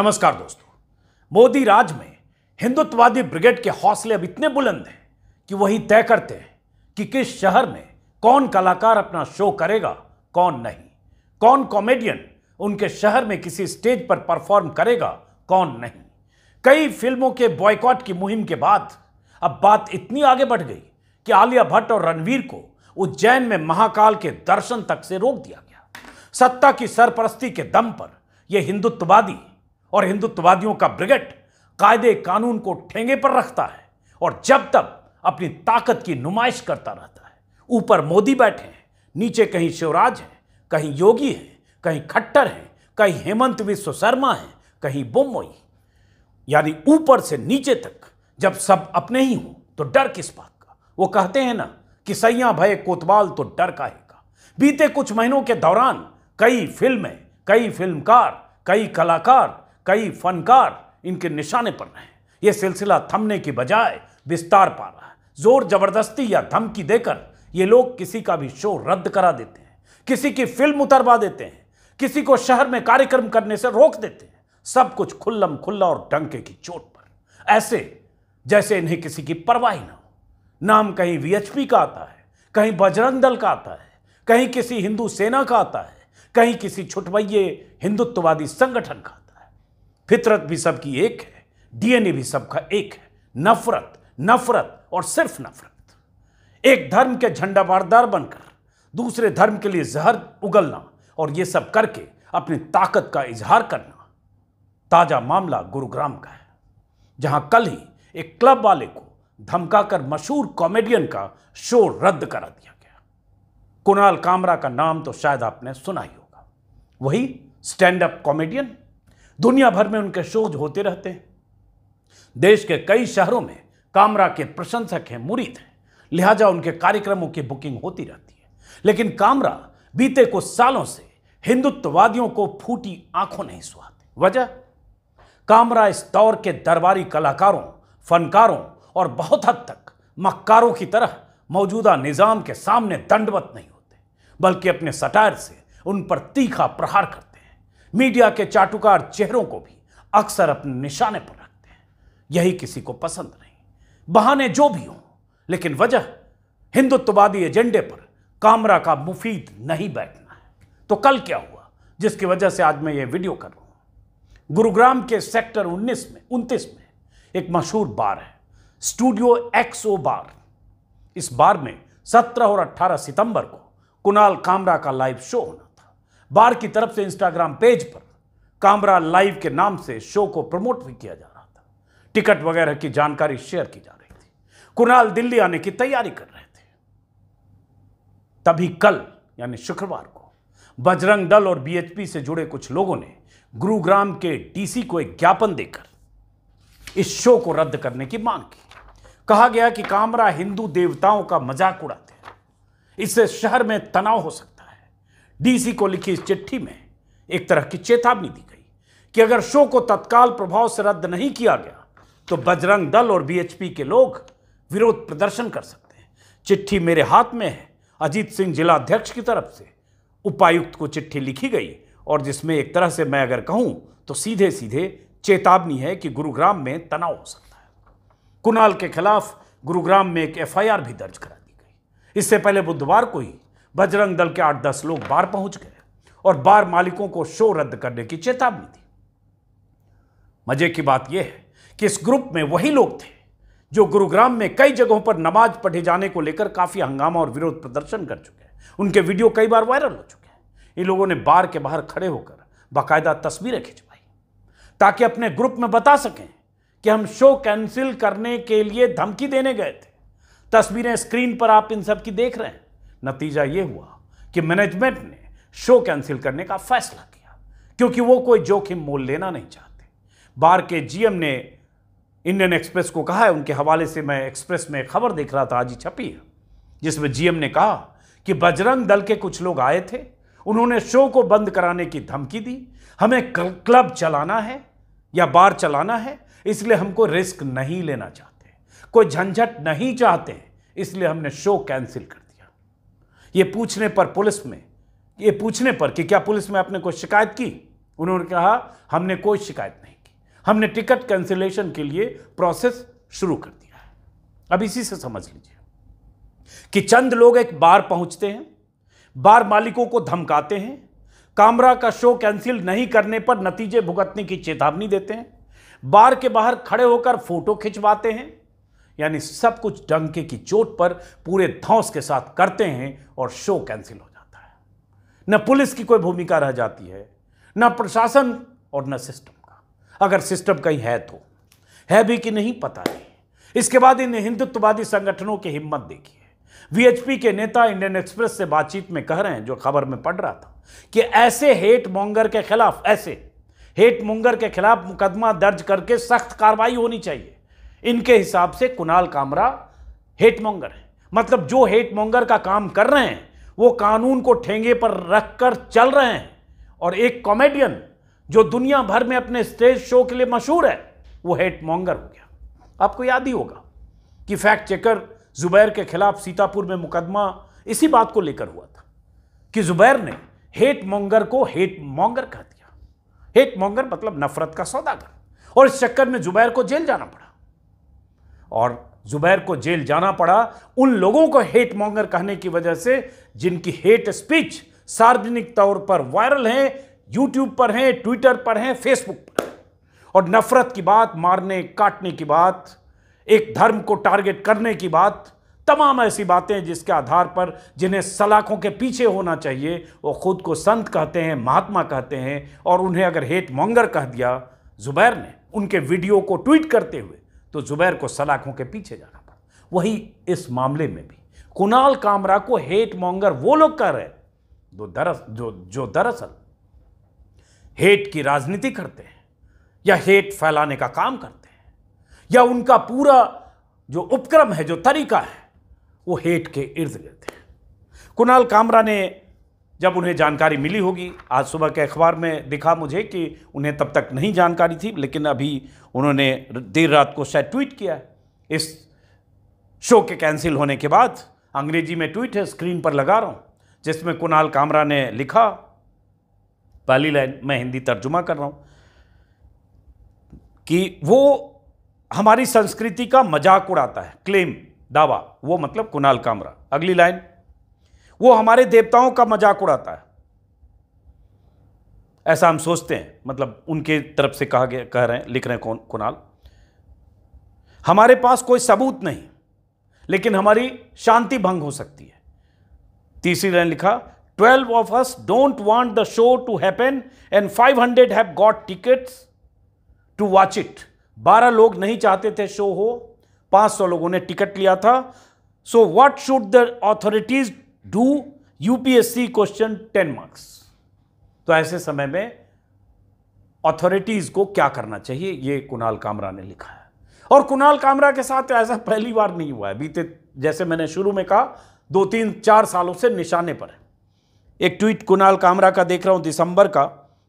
नमस्कार दोस्तों मोदी राज में हिंदुत्ववादी ब्रिगेड के हौसले अब इतने बुलंद हैं कि वही तय करते हैं कि किस शहर में कौन कलाकार अपना शो करेगा कौन नहीं कौन कॉमेडियन उनके शहर में किसी स्टेज पर परफॉर्म करेगा कौन नहीं कई फिल्मों के बॉयकॉट की मुहिम के बाद अब बात इतनी आगे बढ़ गई कि आलिया भट्ट और रणवीर को उज्जैन में महाकाल के दर्शन तक से रोक दिया गया सत्ता की सरपरस्ती के दम पर यह हिंदुत्ववादी और हिंदुत्ववादियों का ब्रिगेड कायदे कानून को ठेंगे पर रखता है और जब तब अपनी ताकत की नुमाइश करता रहता है ऊपर मोदी बैठे हैं नीचे कहीं शिवराज हैं कहीं योगी हैं कहीं खट्टर हैं कहीं हेमंत विश्व शर्मा हैं कहीं बोमोई यानी ऊपर से नीचे तक जब सब अपने ही हों तो डर किस बात का वो कहते हैं ना कि सैया भय कोतवाल तो डर का ही का बीते कुछ महीनों के दौरान कई फिल्में कई फिल्मकार कई कलाकार कई फनकार इनके निशाने पर रहे ये सिलसिला थमने की बजाय विस्तार पा रहा है जोर जबरदस्ती या धमकी देकर ये लोग किसी का भी शो रद्द करा देते हैं किसी की फिल्म उतरवा देते हैं किसी को शहर में कार्यक्रम करने से रोक देते हैं सब कुछ खुल्लम खुल्ला और डंके की चोट पर ऐसे जैसे इन्हें किसी की परवाह ही ना हो नाम कहीं वीएचपी का आता है कहीं बजरंग दल का आता है कहीं किसी हिंदू सेना का आता है कहीं किसी छुटवैये हिंदुत्ववादी संगठन का फितरत भी सबकी एक है डीएनए भी सबका एक है नफरत नफरत और सिर्फ नफरत एक धर्म के झंडा बारदार बनकर दूसरे धर्म के लिए जहर उगलना और ये सब करके अपनी ताकत का इजहार करना ताजा मामला गुरुग्राम का है जहां कल ही एक क्लब वाले को धमकाकर मशहूर कॉमेडियन का शो रद्द करा दिया गया कुणाल कामरा का नाम तो शायद आपने सुना ही होगा वही स्टैंड अप कॉमेडियन दुनिया भर में उनके शोज होते रहते हैं देश के कई शहरों में कामरा के प्रशंसक हैं मुरीद हैं लिहाजा उनके कार्यक्रमों की बुकिंग होती रहती है लेकिन कामरा बीते कुछ सालों से हिंदुत्ववादियों को फूटी आंखों नहीं सुहाते वजह कामरा इस दौर के दरबारी कलाकारों फनकारों और बहुत हद तक मक्कारों की तरह मौजूदा निज़ाम के सामने दंडवत नहीं होते बल्कि अपने सटायर से उन पर तीखा प्रहार करते मीडिया के चाटुकार चेहरों को भी अक्सर अपने निशाने पर रखते हैं यही किसी को पसंद नहीं बहाने जो भी हों लेकिन वजह हिंदुत्ववादी एजेंडे पर कामरा का मुफीद नहीं बैठना है तो कल क्या हुआ जिसकी वजह से आज मैं ये वीडियो कर रहा हूं गुरुग्राम के सेक्टर 19 में उनतीस में एक मशहूर बार है स्टूडियो एक्सओ बार इस बार में 17 और 18 सितंबर को कुणाल कामरा का लाइव शो होना बार की तरफ से इंस्टाग्राम पेज पर कामरा लाइव के नाम से शो को प्रमोट भी किया जा रहा था टिकट वगैरह की जानकारी शेयर की जा रही थी कुणाल दिल्ली आने की तैयारी कर रहे थे तभी कल यानी शुक्रवार को बजरंग दल और बीएचपी से जुड़े कुछ लोगों ने गुरुग्राम के डीसी को एक ज्ञापन देकर इस शो को रद्द करने की मांग की कहा गया कि कामरा हिंदू देवताओं का मजाक उड़ाते हैं इससे शहर में तनाव हो सकता डीसी को लिखी इस चिट्ठी में एक तरह की चेतावनी दी गई कि अगर शो को तत्काल प्रभाव से रद्द नहीं किया गया तो बजरंग दल और बीएचपी के लोग विरोध प्रदर्शन कर सकते हैं चिट्ठी मेरे हाथ में है अजीत सिंह जिलाध्यक्ष की तरफ से उपायुक्त को चिट्ठी लिखी गई और जिसमें एक तरह से मैं अगर कहूं तो सीधे सीधे चेतावनी है कि गुरुग्राम में तनाव हो सकता है कुणाल के खिलाफ गुरुग्राम में एक एफआईआर भी दर्ज करा दी गई इससे पहले बुधवार को ही बजरंग दल के आठ दस लोग बार पहुंच गए और बार मालिकों को शो रद्द करने की चेतावनी दी मजे की बात यह है कि इस ग्रुप में वही लोग थे जो गुरुग्राम में कई जगहों पर नमाज पढ़े जाने को लेकर काफी हंगामा और विरोध प्रदर्शन कर चुके हैं उनके वीडियो कई बार वायरल हो चुके हैं इन लोगों ने बार के बाहर खड़े होकर बाकायदा तस्वीरें खिंचवाई ताकि अपने ग्रुप में बता सकें कि हम शो कैंसिल करने के लिए धमकी देने गए थे तस्वीरें स्क्रीन पर आप इन सब की देख रहे हैं नतीजा ये हुआ कि मैनेजमेंट ने शो कैंसिल करने का फैसला किया क्योंकि वो कोई जोखिम मोल लेना नहीं चाहते बार के जीएम ने इंडियन एक्सप्रेस को कहा है उनके हवाले से मैं एक्सप्रेस में खबर देख रहा था आज ही छपी है जिसमें जीएम ने कहा कि बजरंग दल के कुछ लोग आए थे उन्होंने शो को बंद कराने की धमकी दी हमें क्लब चलाना है या बार चलाना है इसलिए हमको रिस्क नहीं लेना चाहते कोई झंझट नहीं चाहते इसलिए हमने शो कैंसिल कर ये पूछने पर पुलिस में ये पूछने पर कि क्या पुलिस में आपने कोई शिकायत की उन्होंने कहा हमने कोई शिकायत नहीं की हमने टिकट कैंसिलेशन के लिए प्रोसेस शुरू कर दिया है अब इसी से समझ लीजिए कि चंद लोग एक बार पहुंचते हैं बार मालिकों को धमकाते हैं कामरा का शो कैंसिल नहीं करने पर नतीजे भुगतने की चेतावनी देते हैं बार के बाहर खड़े होकर फोटो खिंचवाते हैं यानी सब कुछ डंके की चोट पर पूरे धौस के साथ करते हैं और शो कैंसिल हो जाता है न पुलिस की कोई भूमिका रह जाती है न प्रशासन और न सिस्टम का अगर सिस्टम कहीं है तो है भी कि नहीं पता नहीं इसके बाद इन हिंदुत्ववादी संगठनों की हिम्मत देखिए वीएचपी के नेता इंडियन एक्सप्रेस से बातचीत में कह रहे हैं जो खबर में पढ़ रहा था कि ऐसे हेट मोंगर के खिलाफ ऐसे हेट मोंगर के खिलाफ मुकदमा दर्ज करके सख्त कार्रवाई होनी चाहिए इनके हिसाब से कुणाल कामरा हेटमोंगर है मतलब जो हेटमोंगर का काम कर रहे हैं वो कानून को ठेंगे पर रख कर चल रहे हैं और एक कॉमेडियन जो दुनिया भर में अपने स्टेज शो के लिए मशहूर है वो हेटमोंगर हो गया आपको याद ही होगा कि फैक्ट चेकर जुबैर के खिलाफ सीतापुर में मुकदमा इसी बात को लेकर हुआ था कि जुबैर ने हेट मोंगर को हेट मोंगर कह दिया हेट मोंगर मतलब नफरत का सौदागर और इस चक्कर में जुबैर को जेल जाना पड़ा और जुबैर को जेल जाना पड़ा उन लोगों को हेट मॉन्गर कहने की वजह से जिनकी हेट स्पीच सार्वजनिक तौर पर वायरल हैं यूट्यूब पर हैं ट्विटर पर हैं फेसबुक पर और नफरत की बात मारने काटने की बात एक धर्म को टारगेट करने की बात तमाम ऐसी बातें जिसके आधार पर जिन्हें सलाखों के पीछे होना चाहिए वो खुद को संत कहते हैं महात्मा कहते हैं और उन्हें अगर हेट मॉन्गर कह दिया जुबैर ने उनके वीडियो को ट्वीट करते हुए तो जुबैर को सलाखों के पीछे जाना पड़ा वही इस मामले में भी कुणाल कामरा को हेट मॉन्गर वो लोग कर रहे हैं जो दरस जो जो दरअसल हेट की राजनीति करते हैं या हेट फैलाने का काम करते हैं या उनका पूरा जो उपक्रम है जो तरीका है वो हेट के इर्द गिर्द है कुणाल कामरा ने जब उन्हें जानकारी मिली होगी आज सुबह के अखबार में दिखा मुझे कि उन्हें तब तक नहीं जानकारी थी लेकिन अभी उन्होंने देर रात को शायद ट्वीट किया इस शो के कैंसिल होने के बाद अंग्रेजी में ट्वीट है स्क्रीन पर लगा रहा हूँ जिसमें कुणाल कामरा ने लिखा पहली लाइन मैं हिंदी तर्जुमा कर रहा हूँ कि वो हमारी संस्कृति का मजाक उड़ाता है क्लेम दावा वो मतलब कुणाल कामरा अगली लाइन वो हमारे देवताओं का मजाक उड़ाता है ऐसा हम सोचते हैं मतलब उनके तरफ से कहा गया कह रहे हैं लिख रहे हैं कौन कुणाल हमारे पास कोई सबूत नहीं लेकिन हमारी शांति भंग हो सकती है तीसरी लाइन लिखा twelve of us don't want the show to happen and five hundred have got tickets to watch it बारह लोग नहीं चाहते थे शो हो पांच सौ लोगों ने टिकट लिया था so what should the authorities do UPSC question ten marks तो ऐसे समय में अथॉरिटीज को क्या करना चाहिए ये कुणाल कामरा ने लिखा है और कुणाल कामरा के साथ ऐसा पहली बार नहीं हुआ है बीते जैसे मैंने शुरू में कहा दो तीन चार सालों से निशाने पर है एक ट्वीट कुणाल कामरा का देख रहा हूं दिसंबर का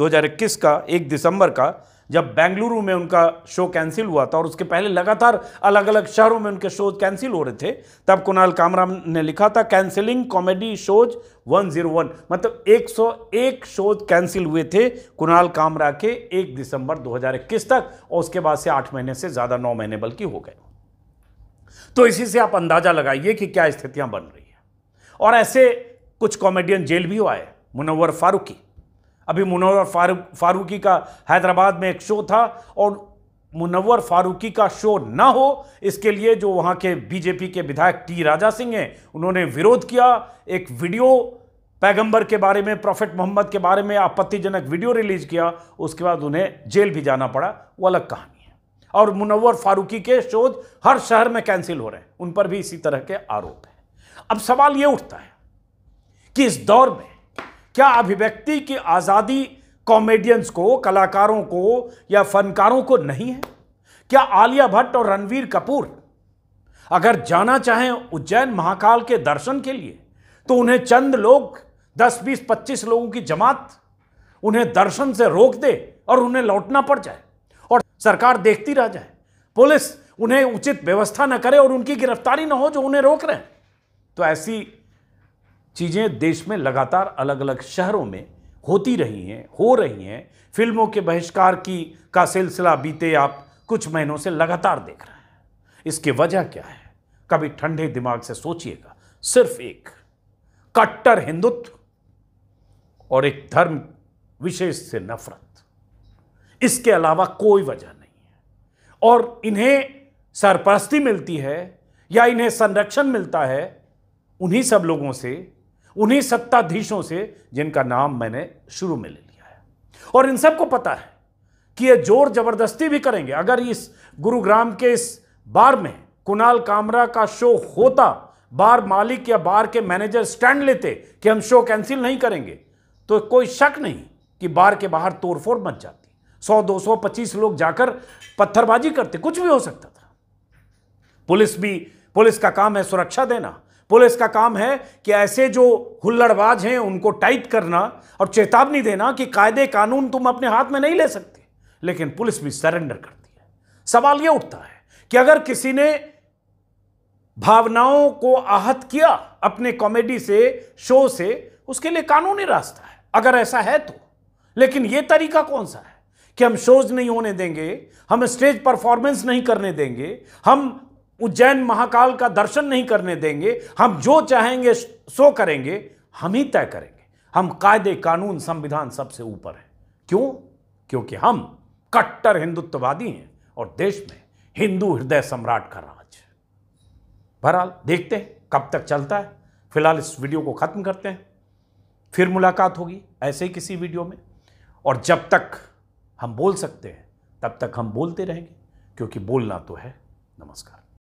2021 का एक दिसंबर का जब बेंगलुरु में उनका शो कैंसिल हुआ था और उसके पहले लगातार अलग अलग शहरों में उनके शोज कैंसिल हो रहे थे तब कुणाल कामराम ने लिखा था कैंसिलिंग कॉमेडी शोज 101 मतलब 101 शोज कैंसिल हुए थे कुणाल कामरा के 1 दिसंबर 2021 तक और उसके बाद से आठ महीने से ज़्यादा नौ महीने बल्कि हो गए तो इसी से आप अंदाज़ा लगाइए कि क्या स्थितियां बन रही हैं और ऐसे कुछ कॉमेडियन जेल भी आए मुनवर फारूकी अभी मुनवर फारू फारूकी का हैदराबाद में एक शो था और मुनवर फारूकी का शो ना हो इसके लिए जो वहाँ के बीजेपी के विधायक टी राजा सिंह हैं उन्होंने विरोध किया एक वीडियो पैगंबर के बारे में प्रॉफिट मोहम्मद के बारे में आपत्तिजनक वीडियो रिलीज किया उसके बाद उन्हें जेल भी जाना पड़ा वो अलग कहानी है और मुनवर फारूकी के शोध हर शहर में कैंसिल हो रहे हैं उन पर भी इसी तरह के आरोप हैं अब सवाल ये उठता है कि इस दौर में क्या अभिव्यक्ति की आज़ादी कॉमेडियंस को कलाकारों को या फनकारों को नहीं है क्या आलिया भट्ट और रणवीर कपूर अगर जाना चाहें उज्जैन महाकाल के दर्शन के लिए तो उन्हें चंद लोग 10, 20, 25 लोगों की जमात उन्हें दर्शन से रोक दे और उन्हें लौटना पड़ जाए और सरकार देखती रह जाए पुलिस उन्हें उचित व्यवस्था न करे और उनकी गिरफ्तारी न हो जो उन्हें रोक रहे हैं तो ऐसी चीज़ें देश में लगातार अलग अलग शहरों में होती रही हैं हो रही हैं फिल्मों के बहिष्कार की का सिलसिला बीते आप कुछ महीनों से लगातार देख रहे हैं इसकी वजह क्या है कभी ठंडे दिमाग से सोचिएगा सिर्फ एक कट्टर हिंदुत्व और एक धर्म विशेष से नफरत इसके अलावा कोई वजह नहीं है और इन्हें सरपरस्ती मिलती है या इन्हें संरक्षण मिलता है उन्हीं सब लोगों से उन्हीं सत्ताधीशों से जिनका नाम मैंने शुरू में ले लिया है और इन सबको पता है कि ये जोर जबरदस्ती भी करेंगे अगर इस गुरुग्राम के इस बार में कुणाल कामरा का शो होता बार मालिक या बार के मैनेजर स्टैंड लेते कि हम शो कैंसिल नहीं करेंगे तो कोई शक नहीं कि बार के बाहर तोड़फोड़ मच जाती सौ दो सौ पच्चीस लोग जाकर पत्थरबाजी करते कुछ भी हो सकता था पुलिस भी पुलिस का काम है सुरक्षा देना पुलिस का काम है कि ऐसे जो हुल्लड़बाज हैं उनको टाइट करना और चेतावनी देना कि कायदे कानून तुम अपने हाथ में नहीं ले सकते लेकिन पुलिस भी सरेंडर करती है सवाल यह उठता है कि अगर किसी ने भावनाओं को आहत किया अपने कॉमेडी से शो से उसके लिए कानूनी रास्ता है अगर ऐसा है तो लेकिन यह तरीका कौन सा है कि हम शोज नहीं होने देंगे हम स्टेज परफॉर्मेंस नहीं करने देंगे हम उज्जैन महाकाल का दर्शन नहीं करने देंगे हम जो चाहेंगे सो करेंगे हम ही तय करेंगे हम कायदे कानून संविधान सबसे ऊपर है क्यों क्योंकि हम कट्टर हिंदुत्ववादी हैं और देश में हिंदू हृदय सम्राट का राज है बहरहाल देखते हैं कब तक चलता है फिलहाल इस वीडियो को ख़त्म करते हैं फिर मुलाकात होगी ऐसे ही किसी वीडियो में और जब तक हम बोल सकते हैं तब तक हम बोलते रहेंगे क्योंकि बोलना तो है नमस्कार